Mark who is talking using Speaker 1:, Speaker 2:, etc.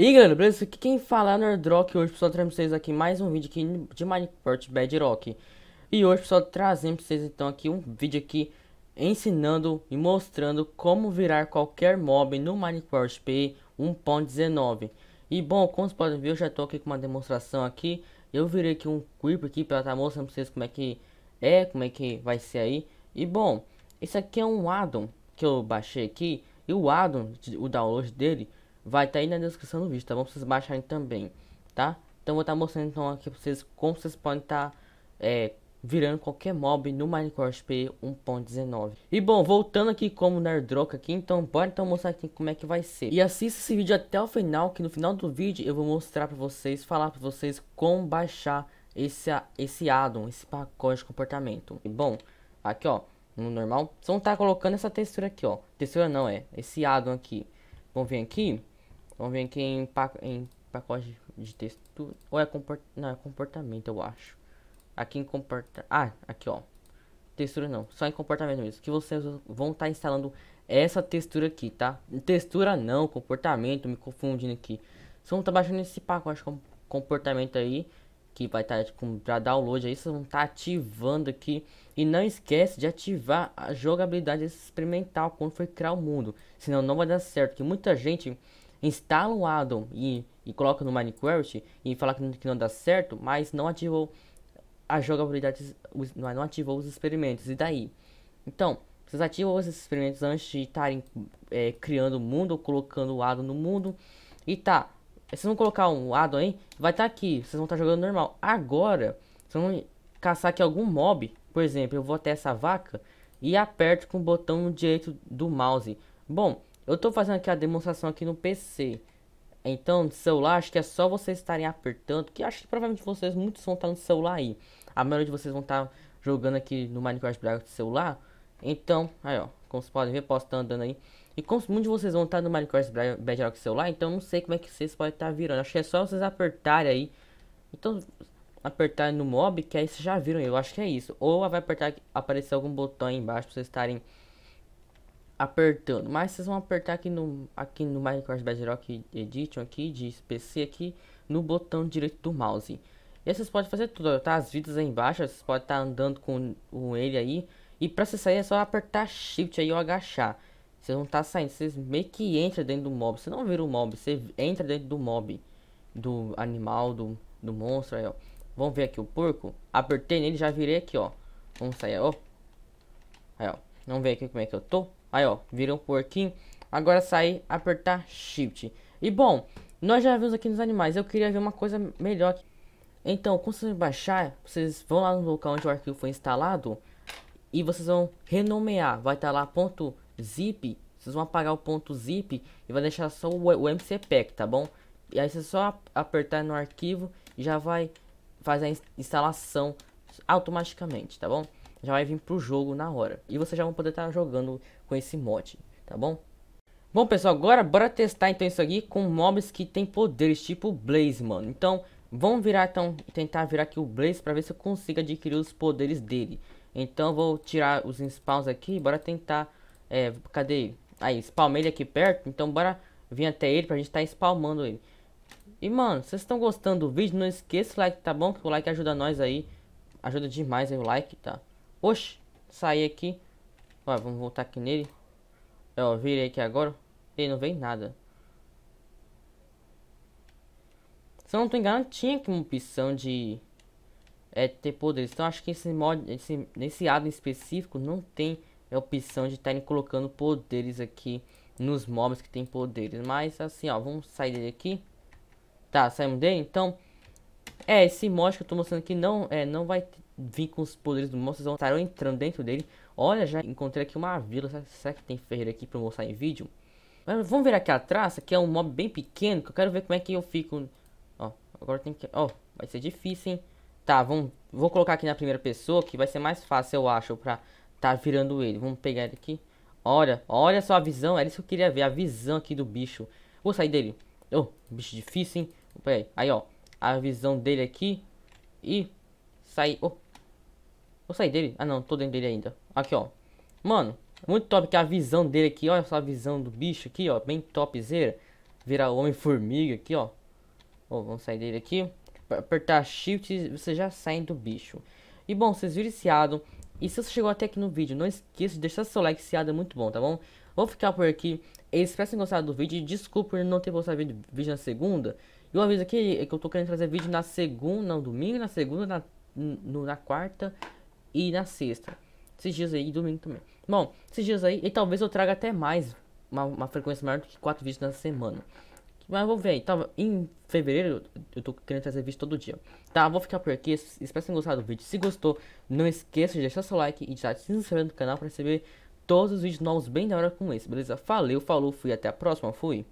Speaker 1: E galera, beleza? Aqui quem fala é Nerdrock hoje pessoal trazendo pra vocês aqui mais um vídeo aqui de Minecraft Bedrock E hoje pessoal trazendo pra vocês então aqui um vídeo aqui ensinando e mostrando como virar qualquer mob no Minecraft P 1.19 E bom, como vocês podem ver eu já tô aqui com uma demonstração aqui Eu virei aqui um creep aqui pra estar tá mostrando pra vocês como é que é, como é que vai ser aí E bom, isso aqui é um addon que eu baixei aqui E o addon, o download dele vai estar tá aí na descrição do vídeo, tá bom? Pra vocês baixarem também, tá? Então vou estar tá mostrando então aqui pra vocês como vocês podem estar tá, é, virando qualquer mob no Minecraft P 1.19. E bom, voltando aqui como na aqui, então bora então mostrar aqui como é que vai ser. E assista esse vídeo até o final, que no final do vídeo eu vou mostrar pra vocês, falar pra vocês como baixar esse, esse addon, esse pacote de comportamento. E bom, aqui ó, no normal, vocês vão estar tá colocando essa textura aqui ó, textura não é, esse addon aqui. Vão vir aqui, Vamos ver aqui em, pa em pacote de texto. Ou é, comporta, não, é comportamento, eu acho. Aqui em comporta Ah, aqui ó. Textura não, só em comportamento mesmo. Que vocês vão estar tá instalando essa textura aqui, tá? Textura não, comportamento, me confundindo aqui. Vocês vão estar tá baixando esse pacote com comportamento aí que vai estar tá, com tipo, para download aí, vocês vão estar tá ativando aqui e não esquece de ativar a jogabilidade experimental quando for criar o mundo, senão não vai dar certo, que muita gente instala um addon e, e coloca no Minecraft e fala que não, que não dá certo, mas não ativou a jogabilidade, não ativou os experimentos. E daí? Então, vocês ativam esses experimentos antes de estarem é, criando o mundo, colocando o addon no mundo. E tá, vocês vão colocar um addon aí, vai estar tá aqui, vocês vão estar tá jogando normal. Agora, vocês vão caçar aqui algum mob, por exemplo, eu vou até essa vaca e aperto com o botão direito do mouse. Bom, eu estou fazendo aqui a demonstração aqui no PC. Então, de celular, acho que é só vocês estarem apertando. Que acho que provavelmente vocês, muitos vão estar no celular aí. A maioria de vocês vão estar jogando aqui no Minecraft Braga celular. Então, aí ó, como vocês podem ver, posso estar andando aí. E como muitos de vocês vão estar no Minecraft Bedrock celular, então não sei como é que vocês podem estar virando. Acho que é só vocês apertarem aí. Então, apertar no mob, que aí vocês já viram, eu acho que é isso. Ou vai apertar, aparecer algum botão aí embaixo pra vocês estarem apertando. Mas vocês vão apertar aqui no, aqui no Minecraft Bedrock Edition aqui, de PC aqui, no botão direito do mouse. E vocês podem fazer tudo, tá? As vidas aí embaixo, vocês podem estar tá andando com, com ele aí. E pra você sair é só apertar Shift aí ou agachar. Vocês não tá saindo, vocês meio que entra dentro do mob. Você não vira o mob, você entra dentro do mob. Do animal, do, do monstro aí, ó. Vamos ver aqui o porco. Apertei nele, já virei aqui, ó. Vamos sair, ó. Aí, ó. Vamos ver aqui como é que eu tô. Aí, ó, vira um porquinho. Agora sair, apertar Shift. E bom, nós já vimos aqui nos animais. Eu queria ver uma coisa melhor. Então, quando vocês baixar, vocês vão lá no local onde o arquivo foi instalado. E vocês vão renomear. Vai estar tá lá ponto .zip. Vocês vão apagar o ponto .zip e vai deixar só o, o tá bom? E aí você só apertar no arquivo e já vai fazer a instalação automaticamente, tá bom? já vai vir pro jogo na hora. E vocês já vão poder estar tá jogando com esse mod, tá bom? Bom pessoal, agora bora testar então isso aqui com mobs que tem poderes tipo Blaze, mano. Então, vamos virar então, tentar virar aqui o Blaze pra ver se eu consigo adquirir os poderes dele. Então vou tirar os spawns aqui, bora tentar, é, cadê ele? Aí, spawnei ele aqui perto, então bora vir até ele pra gente tá spawnando ele. E mano, vocês estão gostando do vídeo, não esqueça o like, tá bom? Que o like ajuda nós aí, ajuda demais aí o like, tá? Oxe, saí aqui. Ó, vamos voltar aqui nele. Eu é, virei aqui agora. Ele não vem nada. Se eu não tô enganado, tinha que uma opção de é, ter poderes. Então acho que esse mod, esse, nesse addon específico não tem a é, opção de estarem tá colocando poderes aqui nos mobs que tem poderes. Mas assim, ó, vamos sair dele aqui. Tá, saímos dele, então... É, esse monstro que eu tô mostrando aqui não, é, não vai vir com os poderes do monstro, vocês estarão entrando dentro dele. Olha, já encontrei aqui uma vila, será, será que tem ferreira aqui pra mostrar em vídeo? Mas vamos ver aqui atrás, aqui é um mob bem pequeno, que eu quero ver como é que eu fico. Ó, agora tem que... Ó, vai ser difícil, hein? Tá, vamos, vou colocar aqui na primeira pessoa, que vai ser mais fácil, eu acho, pra tá virando ele. Vamos pegar ele aqui. Olha, olha só a visão, é isso que eu queria ver, a visão aqui do bicho. Vou sair dele. Ô, oh, bicho difícil, hein? Pera aí, aí ó a visão dele aqui e sair... Oh, vou sair dele? Ah, não. Tô dentro dele ainda. Aqui, ó. Mano, muito top que a visão dele aqui. Olha só a visão do bicho aqui, ó. Bem topzera. Virar Homem-Formiga aqui, ó. oh, vamos sair dele aqui. Apertar shift, você já sai do bicho. E bom, vocês viram esse addon. E se você chegou até aqui no vídeo, não esqueça de deixar seu like, se é muito bom, tá bom? Vou ficar por aqui, espero que gostado do vídeo, desculpa por não ter postado vídeo, na segunda. E eu aviso aqui que eu tô querendo trazer vídeo na segunda, no domingo, na segunda, na, no, na quarta e na sexta. Esses dias aí, e domingo também. Bom, esses dias aí, e talvez eu traga até mais, uma, uma frequência maior do que quatro vídeos na semana. Mas vou ver aí, Tava tá, Em fevereiro eu tô querendo trazer vídeo todo dia. Tá, vou ficar por aqui. Espero que tenham gostado do vídeo. Se gostou, não esqueça de deixar seu like e de se inscrever no canal pra receber todos os vídeos novos bem da hora como esse, beleza? Valeu, falou, fui, até a próxima, fui!